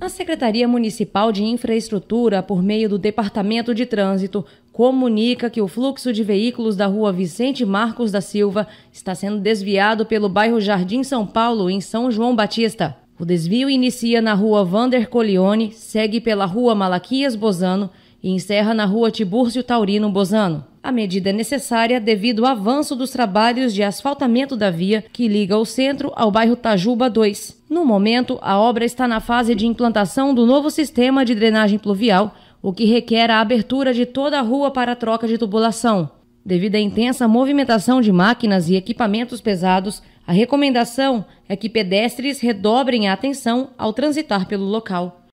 A Secretaria Municipal de Infraestrutura, por meio do Departamento de Trânsito, comunica que o fluxo de veículos da rua Vicente Marcos da Silva está sendo desviado pelo bairro Jardim São Paulo, em São João Batista. O desvio inicia na rua Vander Colione, segue pela rua Malaquias Bozano e encerra na rua Tibúrcio Taurino Bozano. A medida é necessária devido ao avanço dos trabalhos de asfaltamento da via que liga o centro ao bairro Tajuba 2. No momento, a obra está na fase de implantação do novo sistema de drenagem pluvial, o que requer a abertura de toda a rua para a troca de tubulação. Devido à intensa movimentação de máquinas e equipamentos pesados, a recomendação é que pedestres redobrem a atenção ao transitar pelo local.